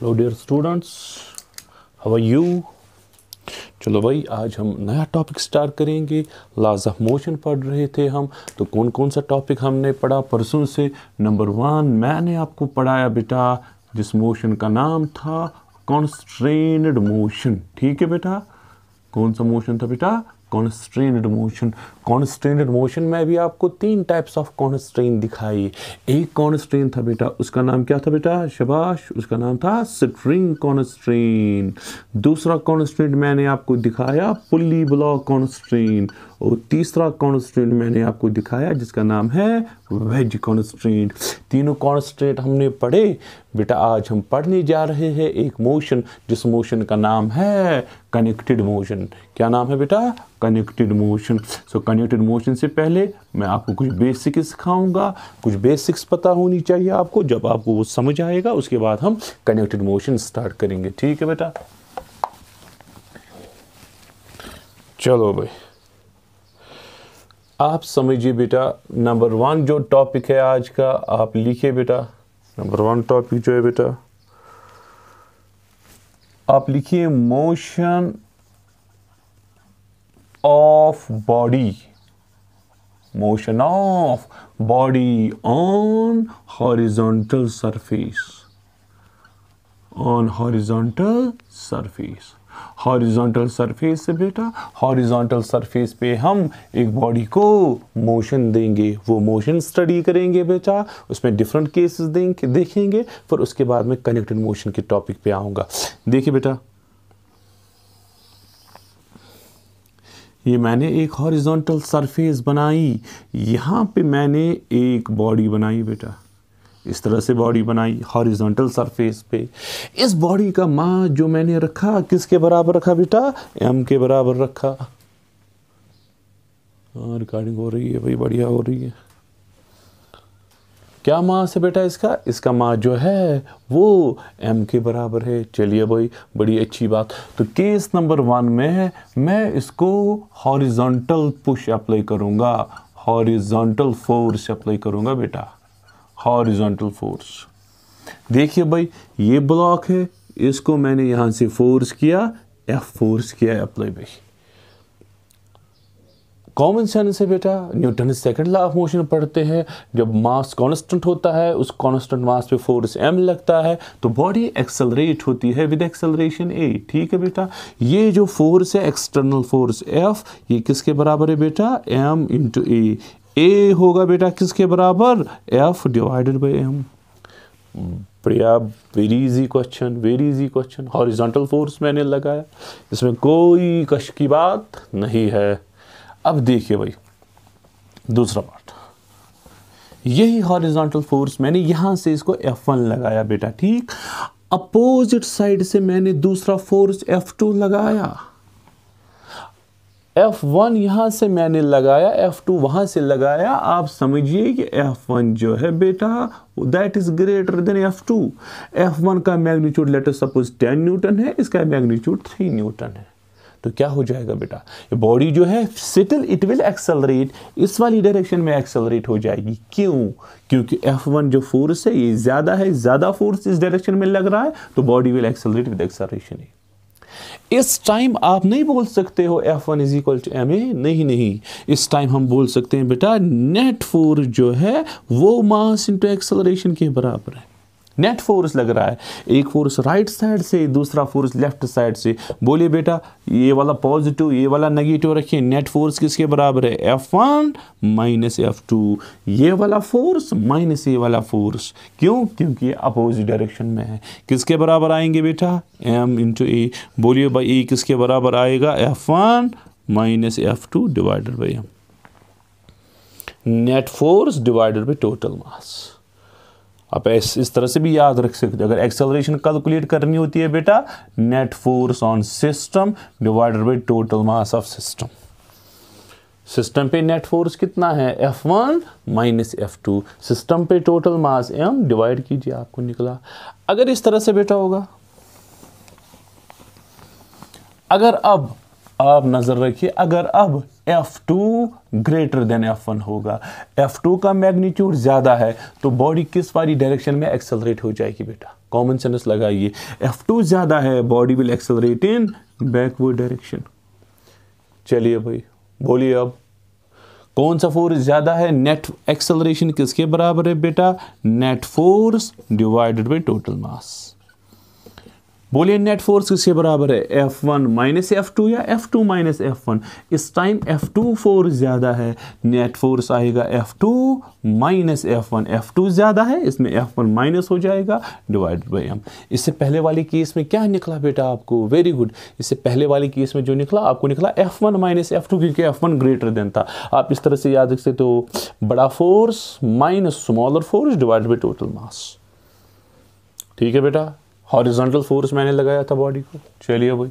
Hello dear students how are you चलो भाई आज हम नया टॉपिक स्टार्ट करेंगे लॉज ऑफ मोशन पढ़ रहे थे हम तो कौन कौन सा टॉपिक हमने पढ़ा परसों से नंबर वन मैंने आपको पढ़ाया बेटा जिस मोशन का नाम था कॉन्स्ट्रेनड मोशन ठीक है बेटा कौन सा मोशन था बेटा कॉन्स्ट्रेंड मोशन कॉन्स्ट्रेंड मोशन में भी आपको तीन टाइप्स ऑफ कॉन्स्ट्रेन दिखाई एक कॉन्स्ट्रेन था बेटा उसका नाम क्या था बेटा शबाश उसका नाम था स्ट्रिंग कॉन्स्ट्रेन दूसरा कॉन्स्ट्रेंट मैंने आपको दिखाया पुली ब्लॉक कॉन्स्ट्रेन और तीसरा कॉन्स्ट्रेंट मैंने आपको दिखाया जिसका नाम है वेज कॉन्स्ट्रेंट तीनों कॉन्स्ट्रेंट हमने पढ़े बेटा आज हम पढ़ने जा रहे हैं एक मोशन जिस मोशन का नाम है कनेक्टेड मोशन क्या नाम है बेटा connected motion so connected motion से पहले मैं आपको कुछ बेसिक्स सिखाऊंगा कुछ बेसिक्स पता होनी चाहिए आपको जब आपको वो समझ आएगा उसके बाद हम कनेक्टेड मोशन स्टार्ट करेंगे ठीक है बेटा चलो भाई आप समझिए बेटा नंबर वन जो टॉपिक है आज का आप लिखिए बेटा नंबर वन टॉपिक जो है बेटा आप लिखिए motion of body motion of body on horizontal surface on horizontal surface horizontal surface से बेटा हॉरिजॉन्टल सरफेस पे हम एक बॉडी को मोशन देंगे वो मोशन स्टडी करेंगे बेटा उसमें डिफरेंट केसेस देंगे देखेंगे फिर उसके बाद में कनेक्टेड मोशन के टॉपिक पे आऊँगा देखिए बेटा ये मैंने एक हॉरिजॉन्टल सरफेस बनाई यहाँ पे मैंने एक बॉडी बनाई बेटा इस तरह से बॉडी बनाई हॉरिजॉन्टल सरफेस पे इस बॉडी का माँ जो मैंने रखा किसके बराबर रखा बेटा एम के बराबर रखा रिकॉर्डिंग हाँ, हो रही है भाई बढ़िया हो रही है क्या मास है बेटा इसका इसका मास जो है वो एम के बराबर है चलिए भाई बड़ी अच्छी बात तो केस नंबर वन में मैं इसको हॉरिजॉन्टल पुश अप्लाई करूँगा हॉरिजॉन्टल फोर्स अप्लाई करूँगा बेटा हॉरिजॉन्टल फोर्स देखिए भाई ये ब्लॉक है इसको मैंने यहां से फोर्स किया एफ फोर्स किया अप्लाई भाई कॉमन सेंस है बेटा Newton second law of motion पढ़ते हैं जब मास कांस्टेंट होता है उस कांस्टेंट मास पे फोर्स एम लगता है तो बॉडी एक्सेलरेट होती है विद एक्सेलरेशन ए ठीक है बेटा ये जो फोर्स है एक्सटर्नल फोर्स एफ ये किसके बराबर है बेटा एम इंटू ए ए होगा बेटा किसके बराबर F divided by M Priya very easy question very easy question horizontal force मैंने लगाया इसमें कोई कश की बात नहीं है अब देखिए भाई दूसरा पार्ट यही हॉरिजॉन्टल फोर्स मैंने यहां से इसको एफ वन लगाया बेटा ठीक अपोजिट साइड से मैंने दूसरा फोर्स एफ टू लगाया एफ़ वन यहाँ से मैंने लगाया एफ़ टू वहाँ से लगाया आप समझिए कि एफ़ वन जो है बेटा that is greater than F two F one का magnitude later suppose ten newton है इसका मैग्नीट्यूड थ्री न्यूटन है तो क्या हो जाएगा बेटा ये बॉडी जो है सिटिल इट विल एक्सेलरेट इस वाली डायरेक्शन में एक्सेलरेट हो जाएगी क्यों क्योंकि F1 जो फोर्स है ये ज़्यादा है ज़्यादा फोर्स इस डायरेक्शन में लग रहा है तो body will accelerate with acceleration है इस टाइम आप नहीं बोल सकते हो F one is equal to M A नहीं नहीं इस टाइम हम बोल सकते हैं बेटा नेट फोर जो है वो मास इंटू एक्सलरेशन के बराबर है नेट फोर्स लग रहा है एक फोर्स राइट साइड से दूसरा फोर्स लेफ्ट साइड से बोलिए बेटा ये वाला पॉजिटिव ये वाला नेगेटिव रखिए नेट फोर्स किसके बराबर है F one minus F two ये वाला फोर्स माइनस ये वाला फोर्स क्यों क्योंकि ये अपोजिट डायरेक्शन में है किसके बराबर आएंगे बेटा एम इंटू ए बोलिए भाई ए किसके बराबर आएगा F one minus F two divided by m net force divided by total mass आप इस इस तरह से भी याद रख सकते हो अगर एक्सेलरेशन कैलकुलेट करनी होती है बेटा net force on system divided by total mass of system system पे नेट फोर्स कितना है F one minus F two system पे टोटल मास एम डिवाइड कीजिए आपको निकला अगर इस तरह से बेटा होगा अगर अब आप नज़र रखिए अगर अब F two greater than one होगा टू का मैग्नीट्यूड ज़्यादा है तो बॉडी किस वाली डायरेक्शन में एक्सेलरेट हो जाएगी बेटा कॉमन सेंस लगाइए टू ज़्यादा है body will accelerate in backward direction चलिए भाई बोलिए अब कौन सा फोर्स ज़्यादा है नेट एक्सेलरेशन किसके बराबर है बेटा net force divided by total mass बोलिए नेट फोर्स किसके बराबर है F one minus F two या F two minus F one इस टाइम एफ़ टू फोर्स ज़्यादा है नेट फोर्स आएगा F two minus F one F two ज़्यादा है इसमें एफ़ वन माइनस हो जाएगा डिवाइड बाई एम इससे पहले वाली केस में क्या निकला बेटा आपको वेरी गुड इससे पहले वाली केस में जो निकला आपको निकला F one minus F two क्योंकि एफ़ वन ग्रेटर देन था आप इस तरह से याद रख सकते हो तो बड़ा force minus smaller force divide by total mass ठीक है बेटा हॉरिजॉन्टल फोर्स मैंने लगाया था बॉडी को चलिए भाई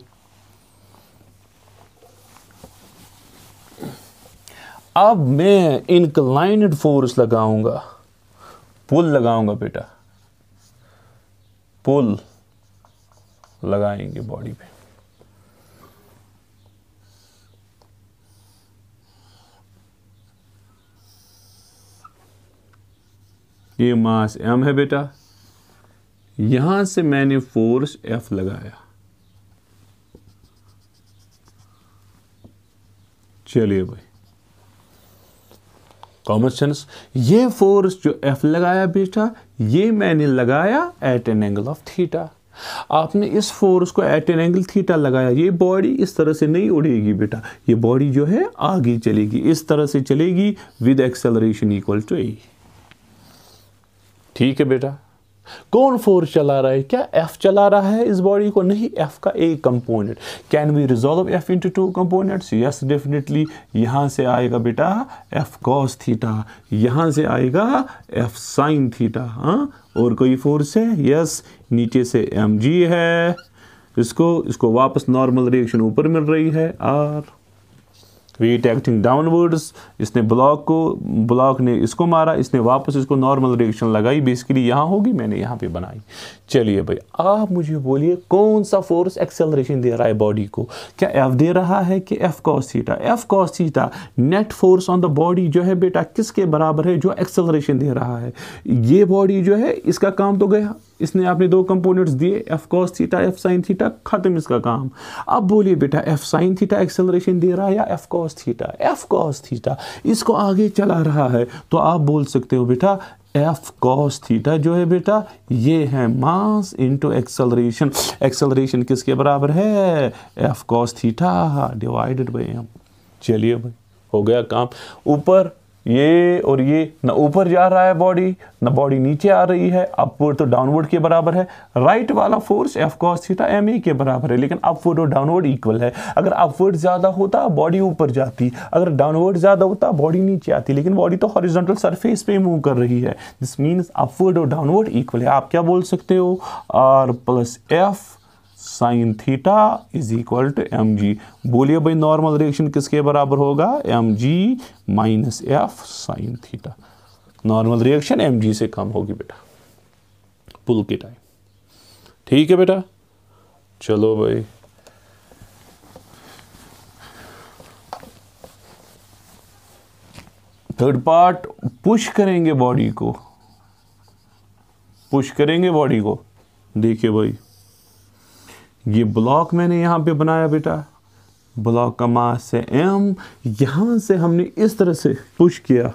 अब मैं इनक्लाइनड फोर्स लगाऊंगा पुल लगाऊंगा बेटा पुल लगाएंगे बॉडी पे ये मास एम है बेटा यहां से मैंने फोर्स एफ लगाया चलिए भाई कॉमन सेंस ये फोर्स जो एफ लगाया बेटा ये मैंने लगाया at an angle of theta आपने इस फोर्स को एट एन एंगल थीटा लगाया ये बॉडी इस तरह से नहीं उड़ेगी बेटा ये बॉडी जो है आगे चलेगी इस तरह से चलेगी with acceleration equal to a ठीक है बेटा कौन फोर्स चला रहा है क्या एफ चला रहा है इस बॉडी को नहीं एफ का एक component can we resolve F into two components yes definitely यहां से आएगा बेटा एफ कॉस थीटा यहां से आएगा एफ साइन थीटा हाँ और कोई फोर्स है यस नीचे से एम जी है इसको इसको वापस नॉर्मल रिएक्शन ऊपर मिल रही है आर वेट एक्टिंग डाउनवर्ड्स इसने ब्लॉक को ब्लॉक ने इसको मारा इसने वापस इसको नॉर्मल रिएक्शन लगाई बेसिकली यहाँ होगी मैंने यहाँ पे बनाई चलिए भाई आप मुझे बोलिए कौन सा फोर्स एक्सेलरेशन दे रहा है बॉडी को क्या एफ दे रहा है कि F cos F cos net force on the body जो है बेटा किसके बराबर है जो एक्सेलरेशन दे रहा है ये बॉडी जो है इसका काम तो गया इसने आपने दो कंपोनेंट्स दिए F cos theta F sine theta खत्म इसका काम अब बोलिए बेटा एफ साइन थीटा एक्सेलरेशन दे रहा है या F cos theta F cos theta इसको आगे चला रहा है तो आप बोल सकते हो बेटा एफ कॉस थीटा जो है बेटा ये है मास इनटू एक्सेलरेशन एक्सेलरेशन किसके बराबर है F cos theta divided by m चलिए भाई हो गया काम ऊपर ये और ये ना ऊपर जा रहा है बॉडी ना बॉडी नीचे आ रही है अपवर्ड तो डाउनवर्ड के बराबर है राइट वाला force F cos theta m a के बराबर है लेकिन अपवर्ड और डाउनवर्ड इक्वल है अगर अपवर्ड ज़्यादा होता बॉडी ऊपर जाती अगर डाउनवर्ड ज़्यादा होता बॉडी नीचे आती लेकिन बॉडी तो हॉरिजॉन्टल सरफेस पे मूव कर रही है दिस मीन्स अपवर्ड और डाउनवर्ड इक्वल है आप क्या बोल सकते हो R plus F sine theta is equal to m g बोलिए भाई नॉर्मल रिएक्शन किसके बराबर होगा m g minus F sine theta normal reaction m g से कम होगी बेटा पुल के टाइम ठीक है बेटा चलो भाई थर्ड पार्ट पुश करेंगे बॉडी को पुश करेंगे बॉडी को देखिए भाई ये ब्लॉक मैंने यहाँ पे बनाया बेटा ब्लॉक का मास से एम यहाँ से हमने इस तरह से पुश किया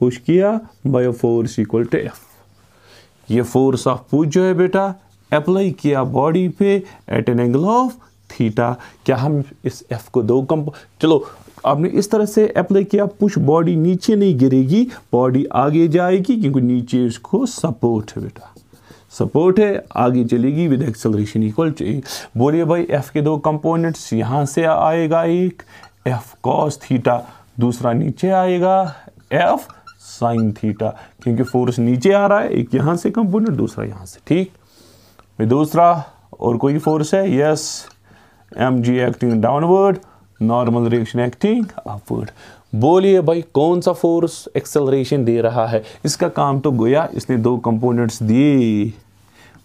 पुश किया by a force equal to F ये फोर्स ऑफ पुश जो है बेटा अप्लाई किया बॉडी पे at an angle of theta क्या हम इस एफ को दो कम चलो आपने इस तरह से अप्लाई किया पुश बॉडी नीचे नहीं गिरेगी बॉडी आगे जाएगी क्योंकि नीचे इसको सपोर्ट है बेटा सपोर्ट है आगे चलेगी with acceleration equal to a बोलिए भाई एफ़ के दो कंपोनेंट्स यहाँ से आएगा एक एफ़ कॉस थीटा दूसरा नीचे आएगा एफ़ साइन थीटा क्योंकि फोर्स नीचे आ रहा है एक यहाँ से कंपोनेंट दूसरा यहाँ से ठीक भाई दूसरा और कोई फोर्स है yes m g acting downward normal reaction acting upward बोलिए भाई कौन सा फोर्स एक्सेलरेशन दे रहा है इसका काम तो गोया इसने दो कंपोनेंट्स दिए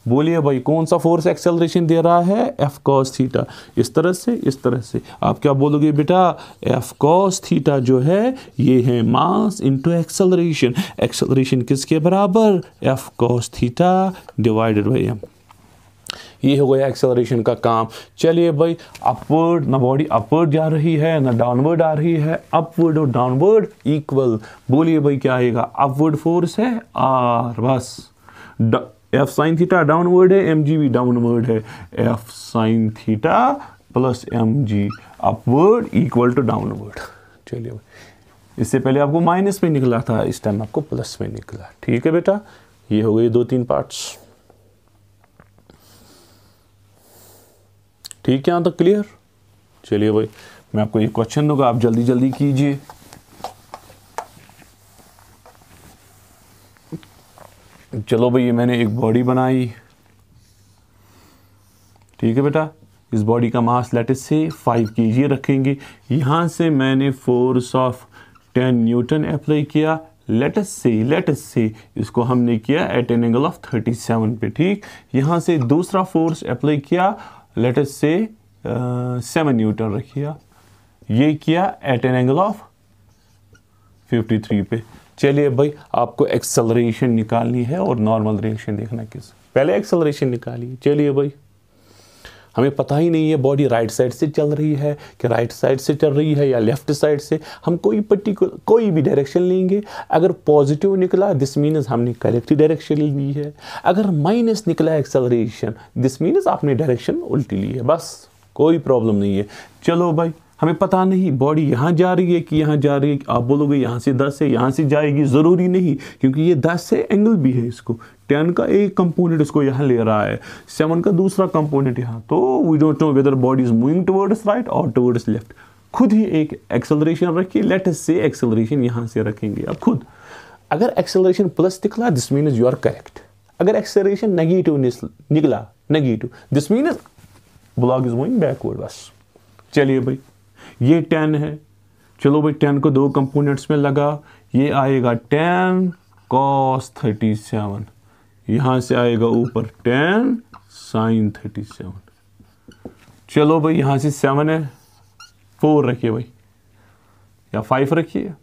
बोलिए भाई कौन सा फोर्स एक्सेलरेशन दे रहा है एफ कॉस थीटा इस तरह से इस तरह से आप क्या बोलोगे बेटा एफ कॉस थीटा जो है ये है मास इनटू एक्सेलरेशन एक्सेलरेशन किसके बराबर F cos theta divided by m ये हो गया एक्सेलरेशन का काम चलिए भाई अपवर्ड ना बॉडी अपवर्ड जा रही है ना डाउनवर्ड आ रही है अपवर्ड और डाउनवर्ड इक्वल बोलिए भाई क्या आएगा अपवर्ड फोर्स है आर बस एफ साइन थीटा डाउनवर्ड है एम जी भी डाउनवर्ड है F sine theta plus m g upward equal to downward चलिए भाई इससे पहले आपको माइनस में निकला था इस टाइम आपको प्लस में निकला ठीक है बेटा ये हो गए दो तीन पार्ट्स ठीक है यहाँ तक क्लियर चलिए भाई मैं आपको एक क्वेश्चन दूंगा आप जल्दी जल्दी कीजिए चलो भाई ये मैंने एक बॉडी बनाई ठीक है बेटा इस बॉडी का मास लेटेस से फाइव के जी रखेंगे यहां से मैंने force of ten newton apply किया लेटेस से लेटेस से इसको हमने किया at an angle of thirty seven पे ठीक यहां से दूसरा फोर्स अप्लाई किया लेटस से सेवन न्यूटन रखिए आप ये किया एट एन एंगल ऑफ 53 पे चलिए भाई आपको एक्सेलरेशन निकालनी है और नॉर्मल रिएक्शन देखना किस पहले एक्सेलरेशन निकालिए चलिए भाई हमें पता ही नहीं है बॉडी राइट साइड से चल रही है कि राइट साइड से चल रही है या लेफ्ट साइड से हम कोई पर्टिकुलर कोई भी डायरेक्शन लेंगे अगर पॉजिटिव निकला दिस मीन्स हमने करेक्ट डायरेक्शन ली है अगर माइनस निकला एक्सेलरेशन दिस मीन्स आपने डायरेक्शन उल्टी ली है बस कोई प्रॉब्लम नहीं है चलो भाई हमें पता नहीं बॉडी यहाँ जा रही है कि यहाँ जा रही है आप बोलोगे यहाँ से दस है यहाँ से जाएगी ज़रूरी नहीं क्योंकि ये दस से एंगल भी है इसको टेन का एक कंपोनेंट इसको यहाँ ले रहा है सेवन का दूसरा कंपोनेंट यहाँ तो we don't know whether body is moving towards right और टुवर्ड्स लेफ्ट खुद ही एक एक्सेलरेशन रखिए लेट अस से एक्सेलरेशन यहाँ से रखेंगे अब खुद अगर एक्सेलरेशन प्लस निकला this means you are correct अगर एक्सेलरेशन नेगेटिव निकला negative this means block is moving backward बस चलिए भाई ये टेन है चलो भाई टेन को दो कंपोनेंट्स में लगा ये आएगा टेन कॉस थर्टी सेवन यहाँ से आएगा ऊपर टेन साइन थर्टी सेवन चलो भाई यहाँ से सेवन है फोर रखिए भाई या फाइव रखिए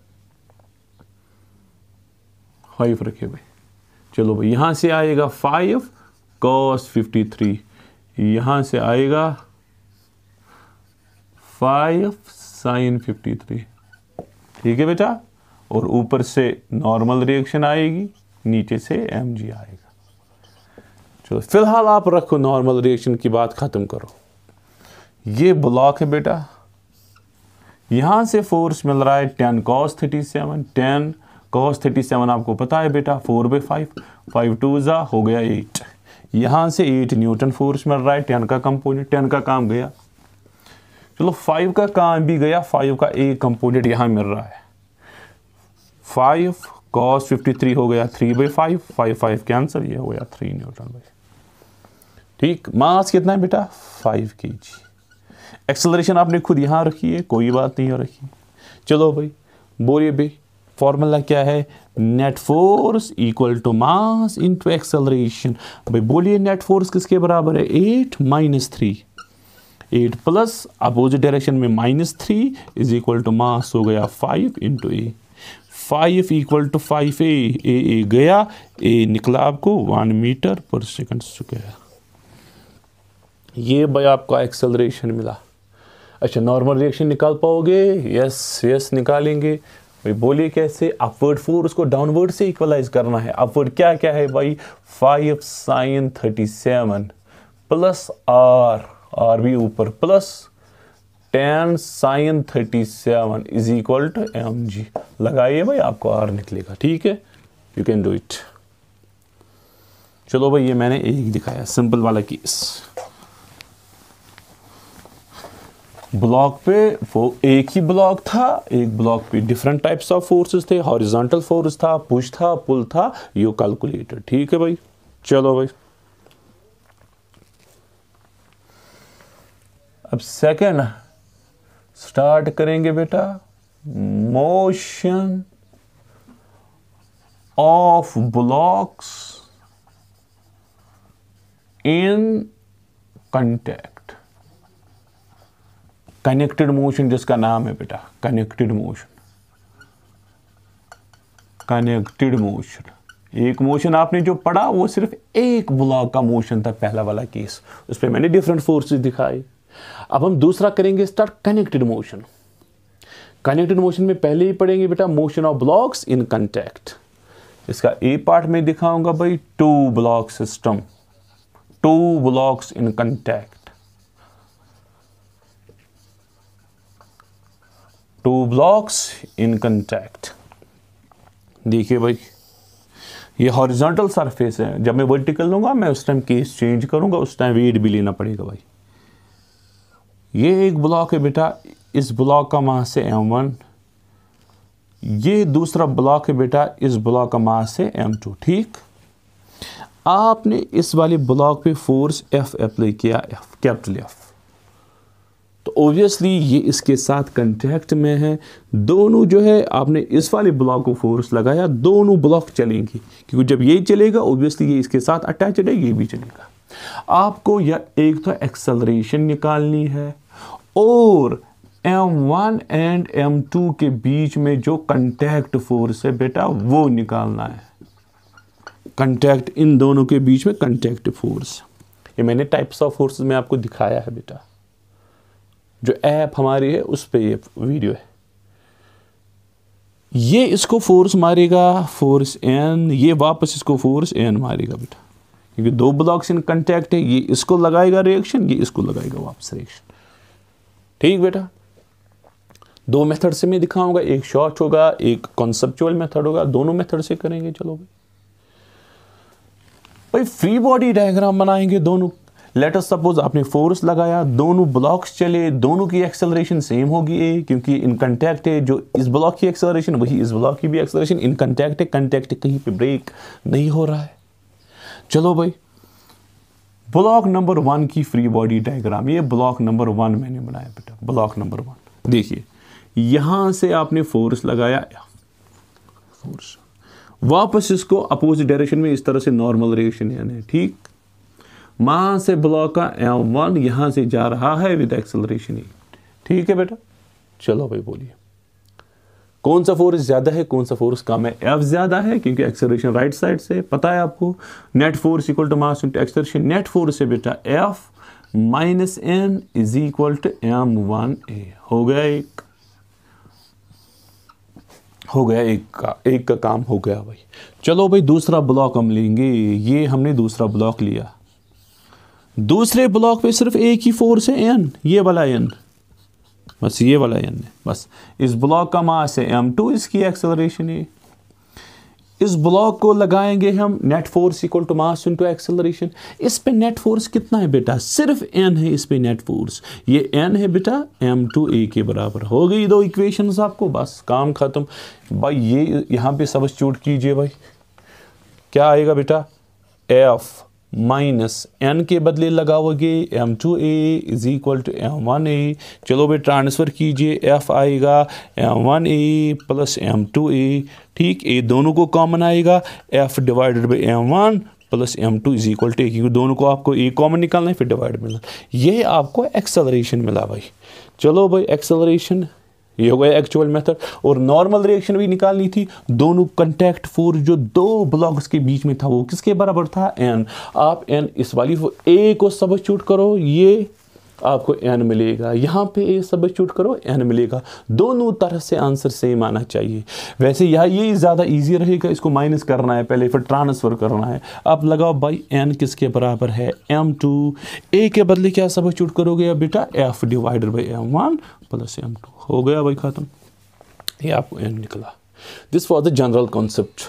फाइव रखिए भाई चलो भाई यहाँ से आएगा फाइव कॉस फिफ्टी थ्री यहाँ से आएगा फाइव साइन फिफ्टी थ्री ठीक है बेटा और ऊपर से नॉर्मल रिएक्शन आएगी नीचे से एम जी आएगा चलो फिलहाल आप रखो नॉर्मल रिएक्शन की बात ख़त्म करो ये ब्लॉक है बेटा यहाँ से फोर्स मिल रहा है ten cos thirty seven ten cos thirty seven आपको पता है बेटा four by five five two ज़ा हो गया एट यहाँ से एट न्यूटन फोर्स मिल रहा है टेन का कंपोनेंट टेन का काम गया चलो फाइव का काम भी गया फाइव का एक कंपोनेंट यहां मिल रहा है फाइव कॉस फिफ्टी थ्री हो गया three by five five five answer ये हो गया थ्री न्यूटन बाई ठीक मास कितना है बेटा फाइव के जी एक्सेलरेशन आपने खुद यहां रखी है कोई बात नहीं हो रखी चलो भाई बोलिए भाई फॉर्मूला क्या है net force equal to mass into acceleration भाई बोलिए नेट फोर्स किसके बराबर है eight minus three eight plus opposite direction में minus three is equal to mass हो गया five into a five equal to five a a a गया a निकला आपको वन मीटर पर सेकंड स्क्वायर ये भाई आपका एक्सेलरेशन मिला अच्छा नॉर्मल रिएक्शन निकाल पाओगे यस यस निकालेंगे भाई बोलिए कैसे अपवर्ड फोर्स उसको डाउनवर्ड से इक्वलाइज करना है अपवर्ड क्या क्या है भाई five sine thirty seven plus R R B ऊपर plus ten sine thirty seven is equal to m g लगाइए भाई आपको आर निकलेगा ठीक है यू कैन डू इट चलो भाई ये मैंने एक दिखाया सिंपल वाला केस ब्लॉक पे वो एक ही ब्लॉक था एक ब्लॉक पे डिफरेंट टाइप्स ऑफ फोर्सेस थे हॉरिजॉन्टल फोर्स था पुश था पुल था यू कैलकुलेटेड ठीक है भाई चलो भाई अब सेकंड स्टार्ट करेंगे बेटा motion of blocks in contact connected motion जिसका नाम है बेटा कनेक्टेड मोशन कनेक्टेड मोशन एक मोशन आपने जो पढ़ा वो सिर्फ एक ब्लॉक का मोशन था पहला वाला केस उस पर मैंने डिफरेंट फोर्सेस दिखाई अब हम दूसरा करेंगे start connected motion connected motion में पहले ही पढ़ेंगे बेटा motion of blocks in contact इसका ए पार्ट में दिखाऊंगा भाई two block system two blocks in contact two blocks in contact देखिए भाई ये हॉरिजॉन्टल सरफेस है जब मैं वर्टिकल लूंगा मैं उस टाइम केस चेंज करूंगा उस टाइम वेट भी लेना पड़ेगा भाई ये एक ब्लॉक है बेटा इस ब्लॉक का मास से एम वन ये दूसरा ब्लॉक है बेटा इस ब्लॉक का मास से एम टू ठीक आपने इस वाले ब्लॉक पे फोर्स एफ अप्लाई किया एफ कैपिटल एफ तो ओबियसली ये इसके साथ कंटेक्ट में है दोनों जो है आपने इस वाले ब्लॉक को फोर्स लगाया दोनों ब्लॉक चलेंगे क्योंकि जब ये चलेगा ओब्वियसली ये इसके साथ अटैच है ये भी चलेगा आपको या एक तो एक्सेलरेशन निकालनी है और M1 एंड M2 के बीच में जो कंटैक्ट फोर्स है बेटा वो निकालना है कंटैक्ट इन दोनों के बीच में कंटैक्ट फोर्स ये मैंने टाइप्स ऑफ फोर्स में आपको दिखाया है बेटा जो ऐप हमारी है उस पर ये वीडियो है ये इसको फोर्स मारेगा फोर्स एन ये वापस इसको फोर्स एन मारेगा बेटा क्योंकि दो ब्लॉक्स इन कंटैक्ट है ये इसको लगाएगा रिएक्शन ये इसको लगाएगा वापस रिएक्शन ठीक बेटा दो मेथड से मैं दिखाऊंगा एक शॉर्ट होगा एक कॉन्सेप्चुअल मेथड होगा दोनों मेथड से करेंगे चलो भाई फ्री बॉडी डायग्राम बनाएंगे दोनों लेटर सपोज आपने फोर्स लगाया दोनों ब्लॉक्स चले दोनों की एक्सेलरेशन सेम होगी ए क्योंकि इन कंटेक्ट है जो इस ब्लॉक की एक्सेलरेशन वही इस ब्लॉक की भी एक्सेलरेशन इन कंटेक्ट है कंटेक्ट कहीं पे ब्रेक नहीं हो रहा है चलो भाई ब्लॉक नंबर वन की फ्री बॉडी डायग्राम ये ब्लॉक नंबर वन मैंने बनाया बेटा ब्लॉक नंबर वन देखिए यहां से आपने फोर्स लगाया फोर्स वापस इसको अपोजिट डायरेक्शन में इस तरह से नॉर्मल रिएक्शन यानी ठीक वहां से ब्लॉक का एम वन यहाँ से जा रहा है विद एक्सलरेशन e। ठीक है बेटा चलो भाई बोलिए कौन सा फोर्स ज़्यादा है कौन सा फोर्स कम है एफ ज़्यादा है क्योंकि एक्सेलरेशन राइट साइड से पता है आपको net force equal to mass into acceleration net force है बेटा F minus N is equal to m one a हो गया एक हो गया एक का एक का काम हो गया भाई चलो भाई दूसरा ब्लॉक हम लेंगे ये हमने दूसरा ब्लॉक लिया दूसरे ब्लॉक पे सिर्फ एक ही फोर्स है एन ये वाला एन बस ये वाला एन है बस इस ब्लॉक का मास है एम टू इसकी एक्सेलरेशन ये इस ब्लॉक को लगाएंगे हम net force equal to mass into acceleration इस पे नेट फोर्स कितना है बेटा सिर्फ एन है इस पे नेट फोर्स ये एन है बेटा एम टू ए के बराबर हो गई दो इक्वेशंस आपको बस काम ख़त्म भाई ये यहाँ पे सब्सिट्यूट कीजिए भाई क्या आएगा बेटा एफ माइनस एन के बदले लगाओगे m two a is equal to m one a चलो भाई ट्रांसफ़र कीजिए एफ आएगा m one a plus m two a ठीक ए दोनों को कॉमन आएगा F divided by m one plus m two is equal to a क्योंकि दोनों को आपको ए कॉमन निकालना है फिर डिवाइड मिलना यही आपको एक्सेलरेशन मिला भाई चलो भाई एक्सेलरेशन ये हो गया एक्चुअल मेथड और नॉर्मल रिएक्शन भी निकालनी थी दोनों कंटेक्ट फोर्स जो दो ब्लॉक्स के बीच में था वो किसके बराबर था एन आप एन इस वाली ए को चूट करो ये आपको एन मिलेगा यहाँ पे ए चूट करो एन मिलेगा दोनों तरह से आंसर सेम आना चाहिए वैसे यह ये ज़्यादा ईजी रहेगा इसको माइनस करना है पहले फिर ट्रांसफ़र करना है अब लगाओ भाई एन किसके बराबर है एम टू ए के बदले क्या चूट करोगे बेटा F divider by m one plus m two हो गया भाई ख़त्म ये आपको एंड निकला this was the general concept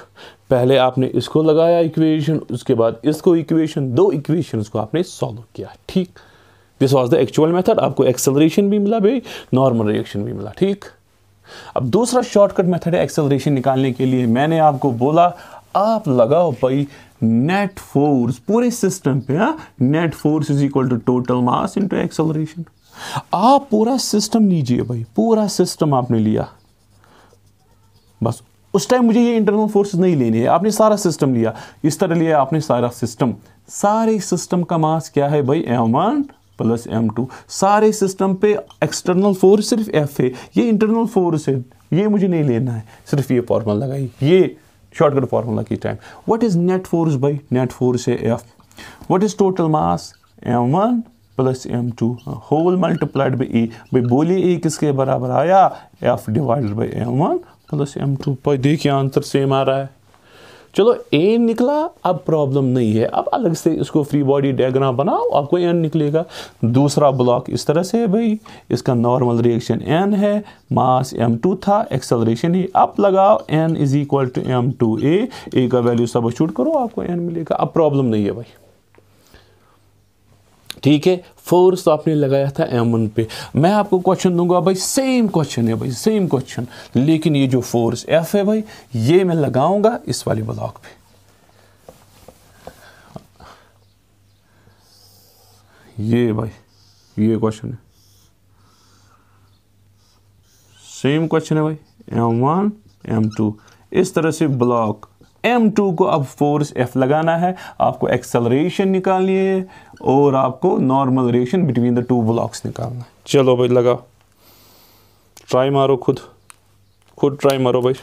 पहले आपने इसको लगाया इक्वेशन उसके बाद इसको इक्वेशन दो इक्वेशन को आपने सॉल्व किया ठीक this was the actual method आपको एक्सेलरेशन भी मिला भाई नॉर्मल रिएक्शन भी मिला ठीक अब दूसरा शॉर्टकट मेथड है एक्सेलरेशन निकालने के लिए मैंने आपको बोला आप लगाओ भाई नेट फोर्स पूरे सिस्टम पे net force is equal to total mass into acceleration आप पूरा सिस्टम लीजिए भाई पूरा सिस्टम आपने लिया बस उस टाइम मुझे ये इंटरनल फोर्सेस नहीं लेने हैं आपने सारा सिस्टम लिया इस तरह लिया आपने सारा सिस्टम सारे सिस्टम का मास क्या है भाई m one plus m two सारे सिस्टम पे एक्सटर्नल फोर्स सिर्फ एफ है ये इंटरनल फोर्स है ये मुझे नहीं लेना है सिर्फ ये फॉर्मूला लगाई ये शॉर्टकट फार्मूला की time what is net force भाई नेट फोर्स है F what is total mass m one plus m two whole multiplied by a भाई बोलिए ए किसके बराबर आया F divided by m one plus m two पर देखिए आंसर सेम आ रहा है चलो ए निकला अब प्रॉब्लम नहीं है अब अलग से इसको फ्री बॉडी डायग्राम बनाओ आपको एन निकलेगा दूसरा ब्लॉक इस तरह से है भाई इसका नॉर्मल रिएक्शन एन है मास एम टू था एक्सेलरेशन ही अब लगाओ N is equal to m two a a का वैल्यू सब शूट करो आपको एन मिलेगा अब प्रॉब्लम नहीं है भाई ठीक है फोर्स तो आपने लगाया था एम वन पे मैं आपको क्वेश्चन दूंगा भाई सेम क्वेश्चन है भाई सेम क्वेश्चन लेकिन ये जो फोर्स एफ है भाई ये मैं लगाऊंगा इस वाले ब्लॉक पे ये भाई ये क्वेश्चन है सेम क्वेश्चन है भाई एम वन एम टू इस तरह से ब्लॉक एम टू को अब फोर्स एफ लगाना है आपको एक्सेलरेशन निकालनी है और आपको normal reaction between the two blocks निकालना है चलो भाई लगाओ ट्राई मारो खुद खुद ट्राई मारो भाई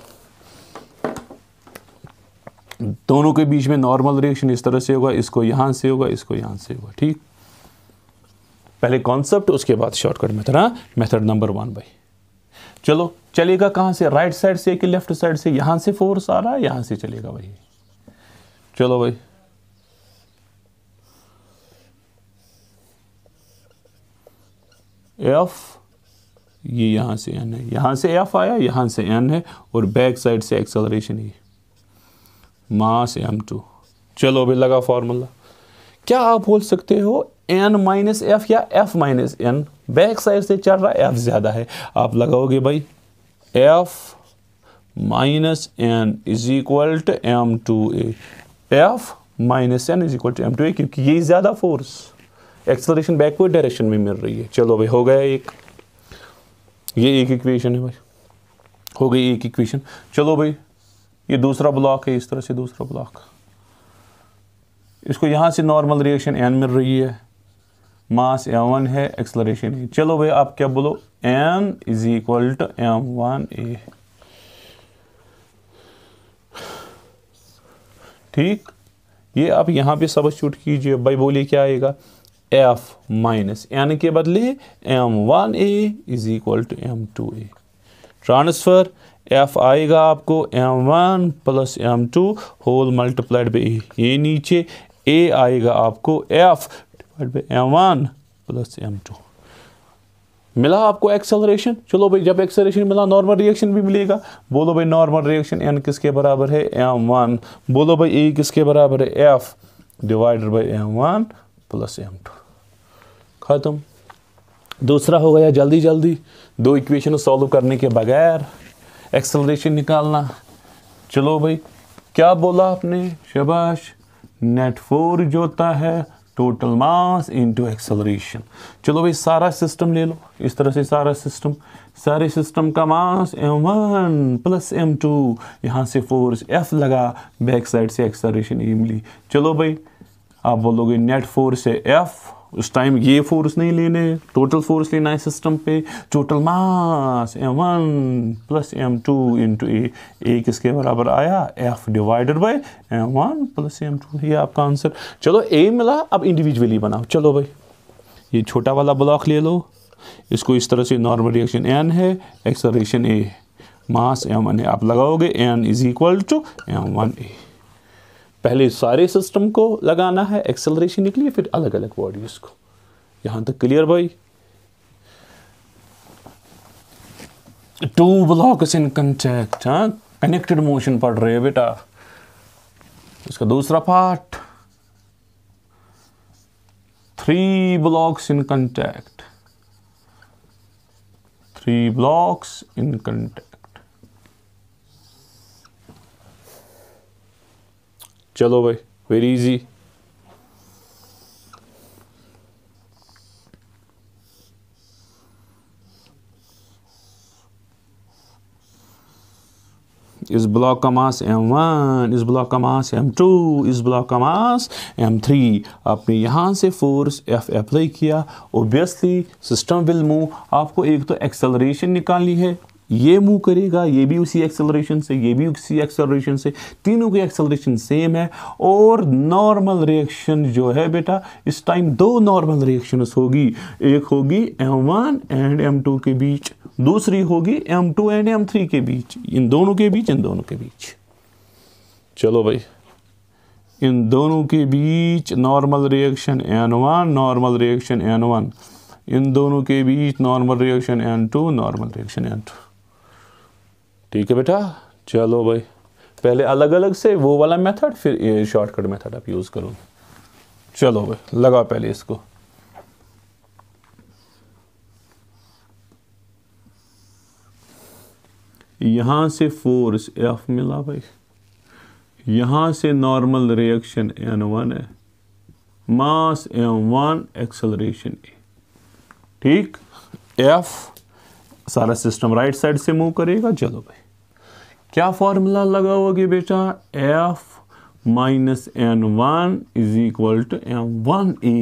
दोनों के बीच में नॉर्मल रिएक्शन इस तरह से होगा इसको यहां से होगा इसको यहां से होगा ठीक पहले कॉन्सेप्ट उसके बाद शॉर्टकट मेथड हाँ मेथड नंबर वन भाई चलो चलेगा कहां से राइट साइड से कि लेफ्ट साइड से यहां से फोर्स आ रहा है यहां से चलेगा भाई चलो भाई एफ ये यहां से एन है यहां से एफ आया यहां से एन है और बैक साइड से एक्सेलरेशन ये मास एम टू चलो भी लगा फार्मूला क्या आप बोल सकते हो एन माइनस एफ या F minus N back side से चल रहा है एफ ज़्यादा है आप लगाओगे भाई F minus N is equal to m two F minus N is equal to m two a क्योंकि ये ज़्यादा फोर्स एक्सलरेशन बैकवर्ड डायरेक्शन में मिल रही है चलो भाई हो गया एक ये एक इक्वेशन है भाई हो गई एक इक्वेशन चलो भाई ये दूसरा ब्लॉक है इस तरह से दूसरा ब्लॉक इसको यहाँ से नॉर्मल रिएक्शन एन मिल रही है मास एम वन है एक्सलरेशन है चलो भाई आप क्या बोलो m is equal to m one a ठीक ये आप यहाँ पे सब शूट कीजिए भाई बोलिए क्या आएगा एफ माइनस एन के बदले m one a is equal to m two a transfer F आएगा आपको m one plus m two whole multiplied by a ये नीचे ए आएगा आपको F divide by m one plus m two मिला आपको एक्सेलरेशन चलो भाई जब एक्सेलरेशन मिला नॉर्मल रिएक्शन भी मिलेगा बोलो भाई नॉर्मल रिएक्शन एन किसके बराबर है एम वन बोलो भाई ए e किसके बराबर है F divided by m one plus m two ख़त्म दूसरा हो गया जल्दी जल्दी दो इक्वेशन सॉल्व करने के बगैर एक्सेलरेशन निकालना चलो भाई क्या बोला आपने शबाश नेट फोर जो होता है टोटल मास इनटू एक्सेलरेशन चलो भाई सारा सिस्टम ले लो इस तरह से सारा सिस्टम सारे सिस्टम का mass m one plus m two यहाँ से फोर्स एफ लगा बैक साइड से एक्सेलरेशन ई e मिली चलो भाई आप बोलोगे नेट फोर्स है एफ़ उस टाइम ये फोर्स नहीं लेने टोटल फोर्स लेना है सिस्टम पे total mass m one plus m two into a a किसके बराबर आया F divided by m one plus m two ये आपका आंसर चलो ए मिला अब इंडिविजुअली बनाओ चलो भाई ये छोटा वाला ब्लॉक ले लो इसको इस तरह से नॉर्मल रिएक्शन एन है acceleration a mass m one है आप लगाओगे N is equal to m one a पहले सारे सिस्टम को लगाना है एक्सेलरेशन के लिए फिर अलग अलग बॉडीज़ को यहां तक क्लियर भाई टू ब्लॉक्स इन कंटेक्ट हाँ कनेक्टेड मोशन पढ़ रहे बेटा इसका दूसरा part three blocks in contact three blocks in contact चलो भाई वेरी इजी इस ब्लॉक का मास M1, इस ब्लॉक का मास M2, इस ब्लॉक का मास M3 आपने यहाँ से फोर्स F अप्लाई किया ओबियसली सिस्टम विल मूव आपको एक तो एक्सेलरेशन निकालनी है ये मूव करेगा ये भी उसी एक्सेलरेशन से ये भी उसी एक्सेलरेशन से तीनों की एक्सेलरेशन सेम है और नॉर्मल रिएक्शन जो है बेटा इस टाइम दो नॉर्मल रिएक्शन होगी एक होगी एम एंड एम के बीच दूसरी होगी एम एंड एम के बीच इन दोनों के बीच इन दोनों के बीच चलो भाई इन दोनों के बीच normal reaction N one normal reaction N one इन दोनों के बीच normal reaction N two normal reaction N two ठीक तो है बेटा चलो भाई पहले अलग अलग से वो वाला मेथड फिर शॉर्टकट मेथड आप यूज़ करो चलो भाई लगा पहले इसको यहाँ से फोर्स एफ मिला भाई यहाँ से नॉर्मल रिएक्शन एन वन है mass m one acceleration a ठीक एफ सारा सिस्टम राइट साइड से मूव करेगा चलो भाई क्या फॉर्मूला लगाओगे बेटा F minus N one is equal to m one ई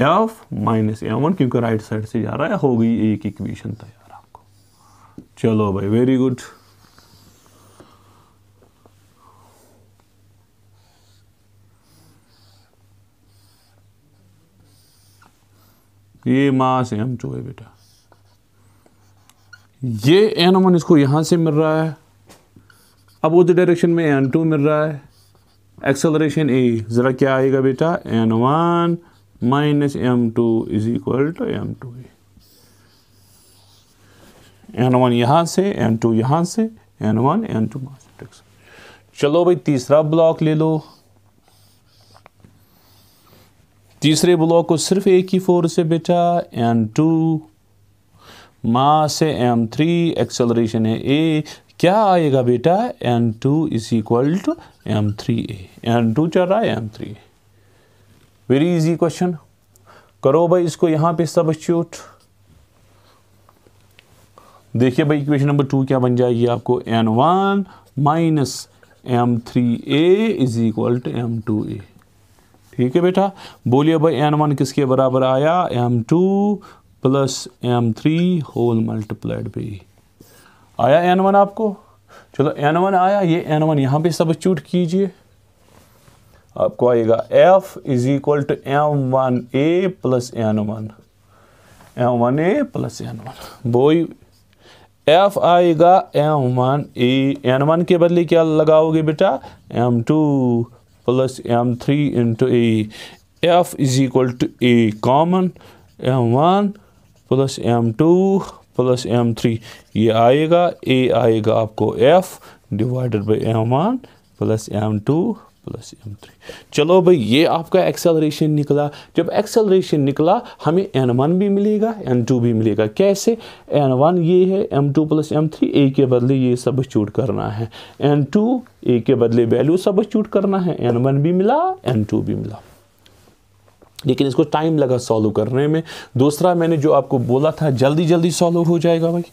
एफ माइनस एम वन क्योंकि राइट साइड से जा रहा है हो गई एक इक्वेशन तैयार आपको चलो भाई वेरी गुड ये मास एम टू है बेटा ये एन वन इसको यहां से मिल रहा है अब उस डायरेक्शन में एन टू मिल रहा है एक्सेलरेशन ए ज़रा क्या आएगा बेटा N one minus m two is equal to m two N one यहाँ से एन टू यहाँ से एन वन एन टू चलो भाई तीसरा ब्लॉक ले लो तीसरे ब्लॉक को सिर्फ एक ही फोर से बेटा एन टू मास है एम थ्री एक्सेलरेशन है ए क्या आएगा बेटा N two is equal to m three a N two चल रहा है m three very easy question करो भाई इसको यहां पे सब्स्टिट्यूट देखिए भाई इक्वेशन नंबर टू क्या बन जाएगी आपको N one minus m three a is equal to m two a ठीक है बेटा बोलिए भाई एन वन किसके बराबर आया m two plus m three whole multiplied by आया एन वन आपको चलो एन वन आया ये एन वन यहाँ पर सब चूट कीजिए आपको आएगा F is equal to m one a plus N one m one a plus N one बोई एफ आएगा m one a N one के बदले क्या लगाओगे बेटा m two plus m three into a F is equal to a common m one plus m two plus m three ये आएगा a आएगा आपको F divided by m one plus m two plus m three चलो भाई ये आपका acceleration निकला जब एक्सेलरेशन निकला हमें एन वन भी मिलेगा एन टू भी मिलेगा कैसे एन वन ये है m two plus m three a के बदले ये सब चूट करना है एन टू ए के बदले वैल्यू सब चूट करना है एन वन भी मिला एन टू भी मिला लेकिन इसको टाइम लगा सॉल्व करने में दूसरा मैंने जो आपको बोला था जल्दी जल्दी सॉल्व हो जाएगा भाई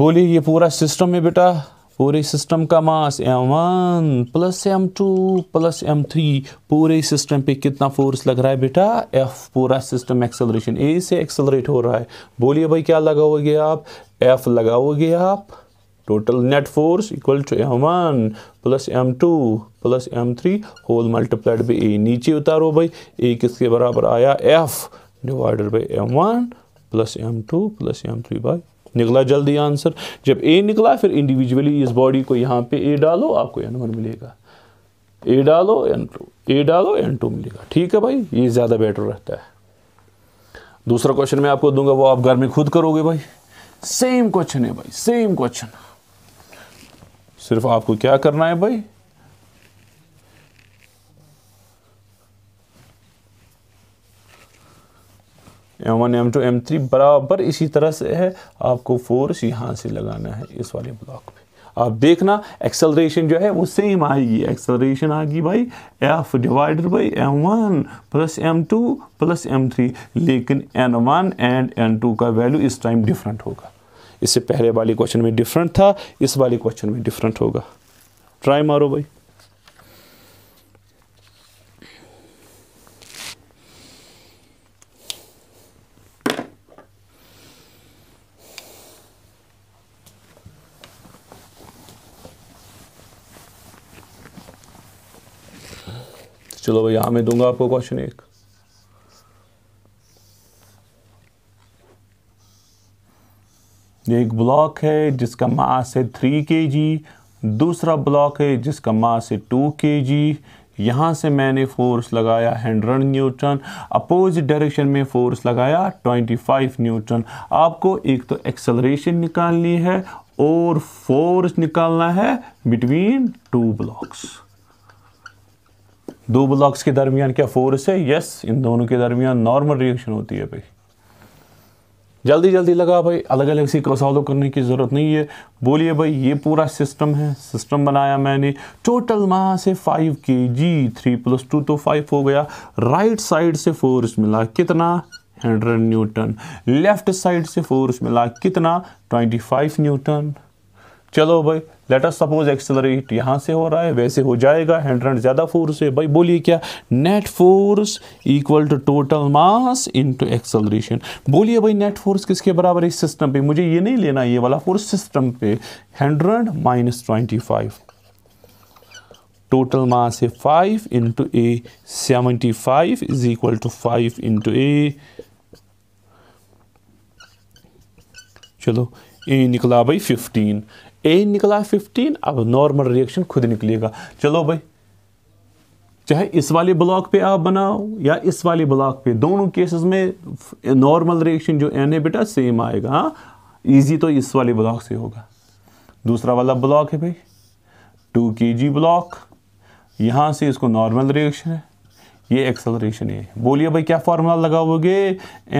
बोलिए ये पूरा सिस्टम है बेटा पूरे सिस्टम का mass m one plus m two plus m three पूरे सिस्टम पे कितना फोर्स लग रहा है बेटा एफ पूरा सिस्टम एक्सेलरेशन ए से एक्सेलरेट हो रहा है बोलिए भाई क्या लगाओगे आप एफ लगाओगे आप total net force equal to m1 plus m two plus m three whole multiplied a नीचे उतारो भाई ए किसके बराबर आया F divided by m one plus m two plus m three by निकला जल्दी आंसर जब ए निकला फिर इंडिविजुअली इस बॉडी को यहाँ पे ए डालो आपको एन वन मिलेगा ए डालो एन टू ए डालो एन टू मिलेगा ठीक है भाई ये ज़्यादा बेटर रहता है दूसरा क्वेश्चन मैं आपको दूंगा वो आप घर में खुद करोगे भाई सेम क्वेश्चन है भाई सेम क्वेश्चन सिर्फ आपको क्या करना है भाई m one m two m three बराबर इसी तरह से है आपको फोर्स यहां से लगाना है इस वाले ब्लॉक में आप देखना एक्सेलरेशन जो है वो सेम आएगी एक्सेलरेशन आएगी भाई F divided by m one plus m two plus m three लेकिन N one and N two का वैल्यू इस टाइम डिफरेंट होगा इससे पहले वाली क्वेश्चन में डिफरेंट था इस वाली क्वेश्चन में डिफरेंट होगा ट्राई मारो भाई चलो भाई यहाँ मैं दूंगा आपको क्वेश्चन एक ये एक ब्लॉक है जिसका मास है थ्री के जी दूसरा ब्लॉक है जिसका मास है टू के जी यहाँ से मैंने फोर्स लगाया हंड्रेड न्यूटन अपोजिट डायरेक्शन में फोर्स लगाया ट्वेंटी फाइव न्यूटन आपको एक तो एक्सेलरेशन निकालनी है और फोर्स निकालना है बिटवीन टू ब्लॉक्स दो ब्लॉक्स के दरमियान क्या फोर्स है यस yes, इन दोनों के दरमियान नॉर्मल रिएक्शन होती है भाई जल्दी जल्दी लगा भाई अलग अलग सी कसौलों करने की ज़रूरत नहीं है बोलिए भाई ये पूरा सिस्टम है सिस्टम बनाया मैंने टोटल वहाँ से five K G three plus two तो फाइव हो गया राइट साइड से फोर्स मिला कितना हंड्रेड न्यूटन लेफ्ट साइड से फोर्स मिला कितना ट्वेंटी फाइव न्यूटन चलो भाई लेट अस सपोज एक्सेलरेट यहाँ से हो रहा है वैसे हो जाएगा हैंड्रेड ज़्यादा फोर्स है भाई बोलिए क्या net force equal to total mass into acceleration बोलिए भाई नेट फोर्स किसके बराबर है सिस्टम पे मुझे ये नहीं लेना ये वाला फोर्स सिस्टम पे hundred minus twenty five total mass है five into a seventy five is equal to five into a चलो ए निकला भाई फिफ्टीन ए निकला 15 अब नॉर्मल रिएक्शन खुद निकलेगा चलो भाई चाहे इस वाले ब्लॉक पे आप बनाओ या इस वाले ब्लॉक पे दोनों केसेस में नॉर्मल रिएक्शन जो एन है बेटा सेम आएगा हाँ ईजी तो इस वाले ब्लॉक से होगा दूसरा वाला ब्लॉक है भाई टू के जी ब्लॉक यहाँ से इसको नॉर्मल रिएक्शन है ये एक्सलरेशन है बोलिए भाई क्या फार्मूला लगाओगे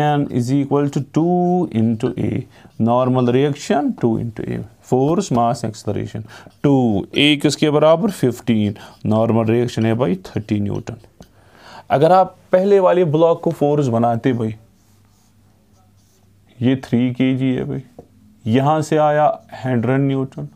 N is equal to two into a normal reaction two into a force mass acceleration two a किसके बराबर फिफ्टीन नॉर्मल रिएक्शन है भाई थर्टी न्यूटन अगर आप पहले वाले ब्लॉक को फोर्स बनाते भाई ये थ्री के जी है भाई यहाँ से आया हंड्रेड न्यूटन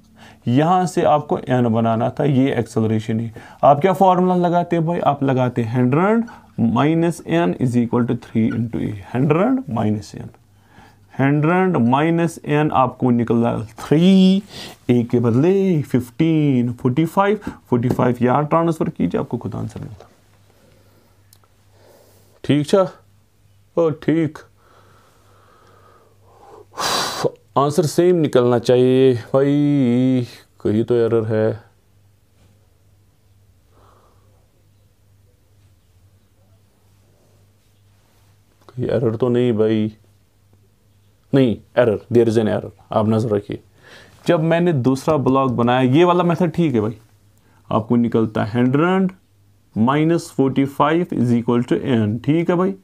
यहाँ से आपको एन बनाना था ये एक्सलरेशन है आप क्या फार्मूला लगाते भाई आप लगाते hundred minus N is equal to three into a hundred minus N hundred minus N आपको निकल रहा है थ्री ए के बदले fifteen forty five forty five यहाँ ट्रांसफ़र कीजिए आपको खुद आंसर मिलता ठीक छा ओ ठीक आंसर सेम निकलना चाहिए भाई कहीं तो एरर है कहीं एरर तो नहीं भाई नहीं error there is an error आप नज़र रखिए जब मैंने दूसरा ब्लॉक बनाया ये वाला मेथड ठीक है भाई आपको निकलता है hundred minus forty five is equal to N ठीक है भाई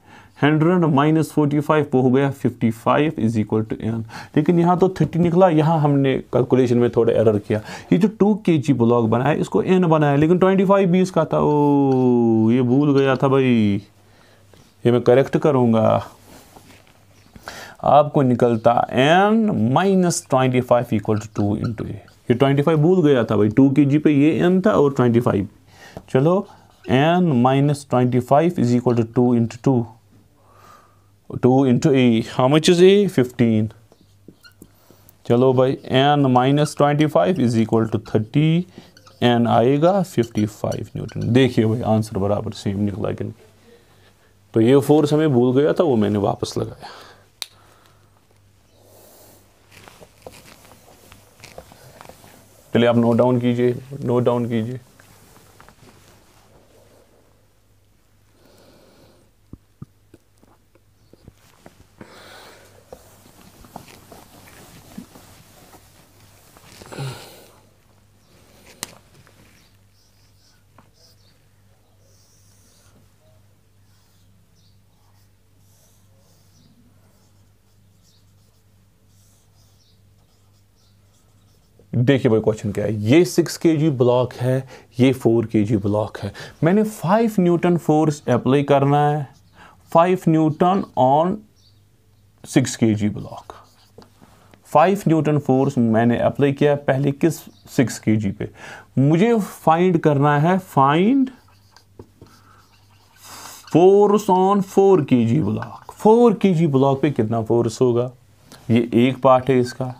हंड्रेड माइनस फोर्टी फाइव वो हो गया fifty five is equal to N लेकिन यहाँ तो थर्टी निकला यहाँ हमने कैलकुलेशन में थोड़ा एरर किया ये जो टू के जी ब्लॉक बनाया इसको एन बनाया लेकिन ट्वेंटी फाइव बीस का था ओ ये भूल गया था भाई ये मैं करेक्ट करूँगा आपको निकलता N minus twenty five equal to two into a ये ट्वेंटी फाइव भूल गया था भाई टू के जी पे ये एन था और ट्वेंटी फाइव चलो N minus twenty five is equal to two into two two into a how much is a fifteen चलो भाई N minus twenty five is equal to thirty N आएगा fifty five newton देखिए भाई answer बराबर same निकला कि नहीं तो ये फोर्स हमें भूल गया था वो मैंने वापस लगाया चलिए आप नोट डाउन कीजिए नोट डाउन कीजिए देखिए भाई क्वेश्चन क्या है ये सिक्स के जी ब्लॉक है ये फोर के जी ब्लॉक है मैंने फाइव न्यूटन फोर्स अप्लाई करना है five Newton on six K G block five newton force मैंने अप्लाई किया पहले किस सिक्स के जी पे मुझे फाइंड करना है find force on four K G block four K G block पे कितना फोर्स होगा ये एक पार्ट है इसका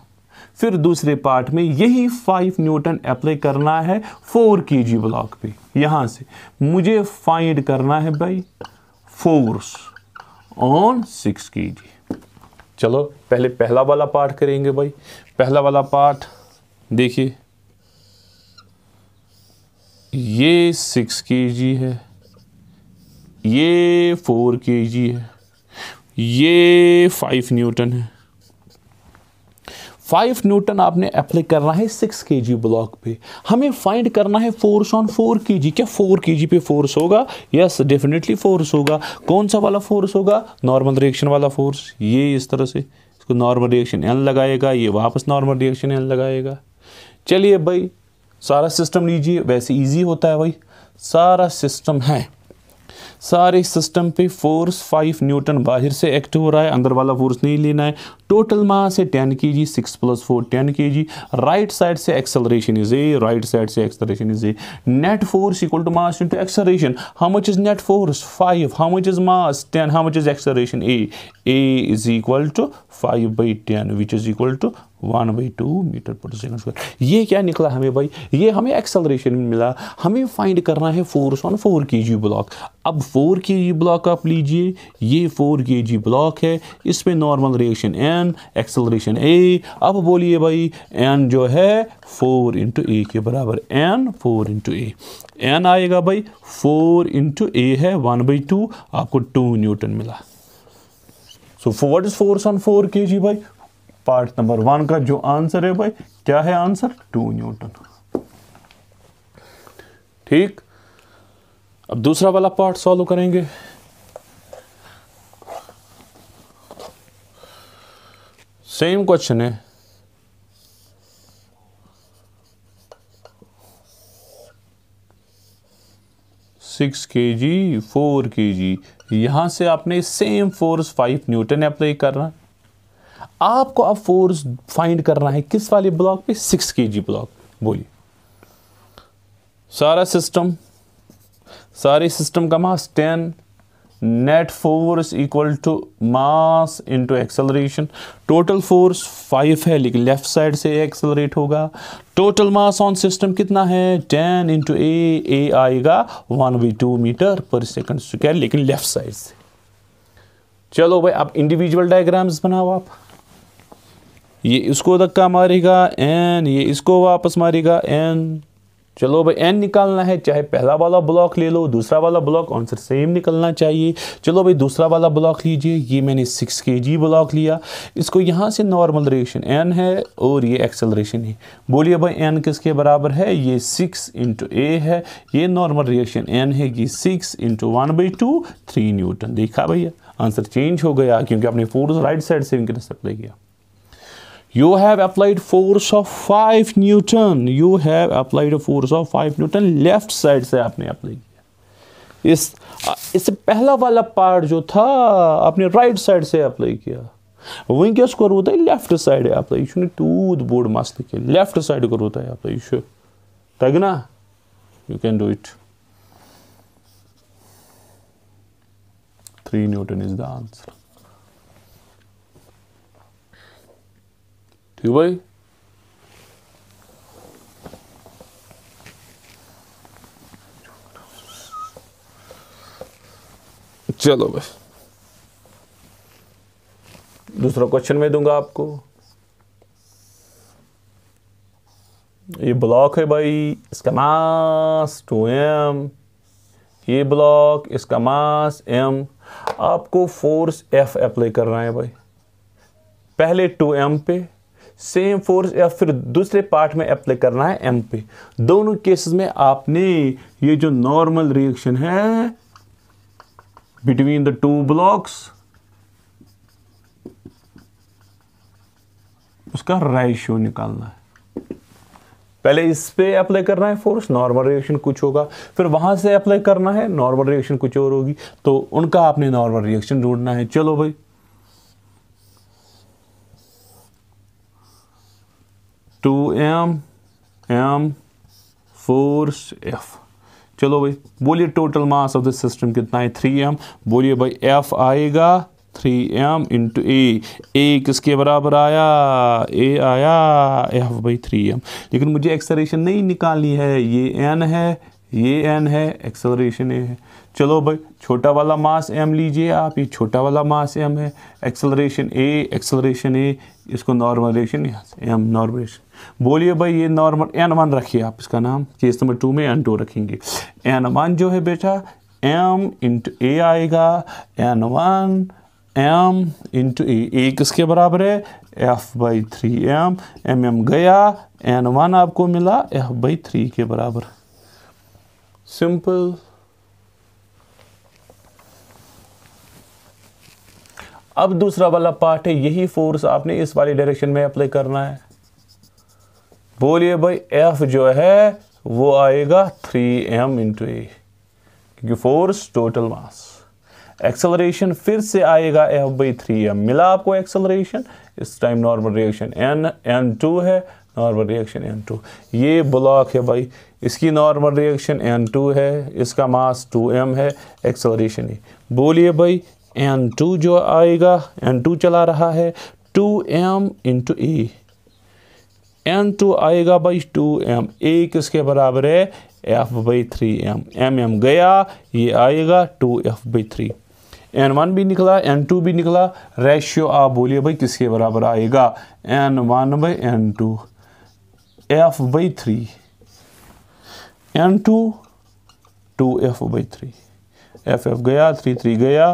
फिर दूसरे पार्ट में यही फाइव न्यूटन अप्लाई करना है फोर के जी ब्लॉक पे यहां से मुझे फाइंड करना है भाई फोर्स ऑन सिक्स के जी चलो पहले पहला वाला पार्ट करेंगे भाई पहला वाला पार्ट देखिए ये सिक्स के जी है ये फोर के जी है ये फाइव न्यूटन है फाइव न्यूटन आपने अप्लाई करना है सिक्स के जी ब्लॉक पे हमें फाइंड करना है फोर्स ऑन फोर के जी क्या फोर के जी पे फोर्स होगा यस डेफिनेटली फोर्स होगा कौन सा वाला फोर्स होगा नॉर्मल रिएक्शन वाला फोर्स ये इस तरह से इसको नॉर्मल रिएक्शन एन लगाएगा ये वापस नॉर्मल रिएक्शन एन लगाएगा चलिए भाई सारा सिस्टम लीजिए वैसे ईजी होता है भाई सारा सिस्टम है सारे सिस्टम पे फोर्स फाइव न्यूटन बाहर से एक्ट हो रहा है अंदर वाला फोर्स नहीं लेना है टोटल मास है ten K G six plus four ten K G right side से acceleration is a right side से acceleration is a net force equal to mass into acceleration how much is net force five how much is mass ten how much is acceleration a a is equal to five by ten which is equal to one by two metre पर second square ये क्या निकला हमें भाई ये हमें acceleration मिला हमें फाइंड करना है force on four K G block अब फोर के जी ब्लॉक आप लीजिए ये फोर के जी ब्लॉक है इसमें normal reaction N acceleration a अब बोलिए भाई एन जो है फोर इंटू ए के बराबर N four into a N आएगा भाई फोर इंटू ए है वन बाई टू आपको टू न्यूटन मिला so what is force on four K G by part number one का जो आंसर है भाई क्या है आंसर टू न्यूटन ठीक अब दूसरा वाला पार्ट सॉल्व करेंगे सेम क्वेश्चन है six K G four K G यहां से आपने same force five newton apply करना आपको अब फोर्स फाइंड करना है किस वाले ब्लॉक पे सिक्स के जी ब्लॉक बोलिए सारा सिस्टम सारे सिस्टम का mass ten net force equal to mass into acceleration total force five है लेकिन लेफ्ट साइड से एक्सेलरेट होगा टोटल मास ऑन सिस्टम कितना है टेन इंटू ए ए आएगा वन बाई टू मीटर पर सेकंड स्क्वायर लेकिन लेफ्ट साइड से चलो भाई आप इंडिविजुअल डायग्राम्स बनाओ आप ये इसको धक्का मारेगा एन ये इसको वापस मारेगा एन चलो भाई एन निकालना है चाहे पहला वाला ब्लॉक ले लो दूसरा वाला ब्लॉक आंसर सेम निकलना चाहिए चलो भाई दूसरा वाला ब्लॉक लीजिए ये मैंने सिक्स के जी ब्लॉक लिया इसको यहाँ से नॉर्मल रिएक्शन एन है और ये एक्सेलरेशन है बोलिए भाई एन किसके बराबर है ये सिक्स इंटू ए है ये नॉर्मल रिएक्शन एन है ये six into one by two three newton देखा भैया आंसर चेंज हो गया क्योंकि आपने फोर्स राइट साइड से इंक्रेस सप्लाई किया you have applied force of 5 newton you have applied a force of 5 newton left side से आपने अप्लाई किया इस इससे पहला वाला पार्ट जो था आपने राइट साइड से अप्लाई किया वनकस करो तय लेफ्ट साइड अप्लाई यह तूत बोड मसल कह लेफ्ट साइड करो तय अप्लाई यह तग ना you can do it three newton is the answer ठीक भाई चलो बस दूसरा क्वेश्चन मैं दूंगा आपको ये ब्लॉक है भाई इसका मास टू एम ये ब्लॉक इसका मास एम आपको फोर्स एफ अप्लाई करना है भाई पहले टू एम पे सेम फोर्स या फिर दूसरे पार्ट में अप्लाई करना है एम पे दोनों केसेस में आपने ये जो नॉर्मल रिएक्शन है बिटवीन द टू ब्लॉक्स उसका रेशियो निकालना है पहले इस पे अप्लाई करना है फोर्स नॉर्मल रिएक्शन कुछ होगा फिर वहां से अप्लाई करना है नॉर्मल रिएक्शन कुछ और होगी तो उनका आपने नॉर्मल रिएक्शन ढूंढना है चलो भाई two m m force F चलो भाई बोलिए total mass of the system कितना है थ्री एम बोलिए भाई एफ आएगा three m into a a किसके बराबर आया ए आया एफ बाई थ्री एम लेकिन मुझे एक्सेलरेशन नहीं निकालनी है ये एन है ये एन है एक्सलरेशन ए है चलो भाई छोटा वाला मास एम लीजिए आप ये छोटा वाला मास एम है एक्सलरेशन ए एक्सेलरेशन ए इसको नॉर्मलेशन एम नॉर्मलेशन बोलिए भाई ये नॉर्मल एन वन रखिए आप इसका नाम केस नंबर टू में एन टू रखेंगे एन वन जो है बेटा एम इंटू ए आएगा N one M into a a किसके बराबर है F by three M M M गया एन वन आपको मिला एफ बाई थ्री के बराबर सिंपल अब दूसरा वाला पार्ट है यही फोर्स आपने इस वाली डायरेक्शन में अप्लाई करना है बोलिए भाई एफ जो है वो आएगा थ्री एम इंटू ए क्योंकि फोर्स टोटल मास एक्सेलरेशन फिर से आएगा एफ बाई थ्री एम मिला आपको एक्सेलरेशन इस time normal reaction N N two है नॉर्मल रिएक्शन एन टू ये ब्लॉक है भाई इसकी नॉर्मल रिएक्शन एन टू है इसका मास टू एम है एक्सेलरेशन ए बोलिए भाई एन टू जो आएगा एन टू चला रहा है two M into a N two आएगा बाई टू एम ए किसके बराबर है F by three M M M गया ये आएगा two F by three N one भी निकला एन टू भी निकला रेशियो आप बोलिए भाई किसके बराबर आएगा N one by N two F by three N two two F by three F F गया थ्री थ्री गया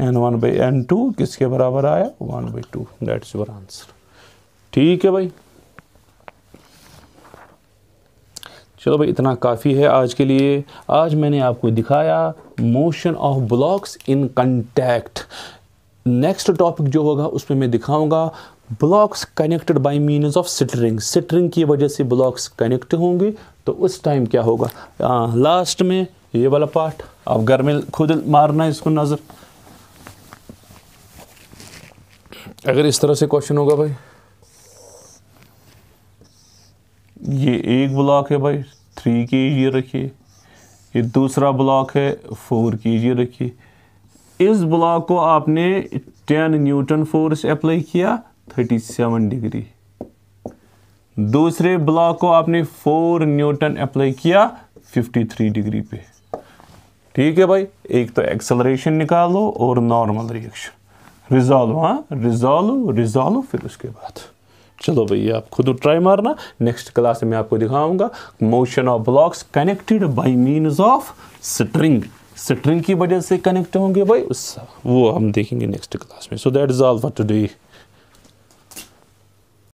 N one by N two किसके बराबर आया one by two that's your answer ठीक है भाई चलो भाई इतना काफ़ी है आज के लिए आज मैंने आपको दिखाया motion of blocks in contact next topic जो होगा उसमें मैं दिखाऊंगा blocks connected by means of string string की वजह से ब्लॉक्स कनेक्ट होंगे तो उस टाइम क्या होगा आ, लास्ट में ये वाला पार्ट आप घर में खुद मारना है इसको नज़र अगर इस तरह से क्वेश्चन होगा भाई ये एक ब्लॉक है भाई थ्री के ये रखिए ये दूसरा ब्लॉक है फोर के ये रखिए इस ब्लॉक को आपने टेन न्यूटन फोर्स अप्लाई किया थर्टी सेवन डिग्री दूसरे ब्लॉक को आपने फोर न्यूटन अप्लाई किया फिफ्टी थ्री डिग्री पे ठीक है भाई एक तो एक्सेलरेशन निकालो और नॉर्मल रिएक्शन रिजॉल्व हाँ रिजॉल्व रिजॉल्व फिर उसके बाद चलो भैया आप खुद ट्राई मारना नेक्स्ट क्लास में आपको दिखाऊंगा motion of blocks connected by means of string string की वजह से कनेक्ट होंगे भाई उस वो हम देखेंगे नेक्स्ट क्लास में so that is all for today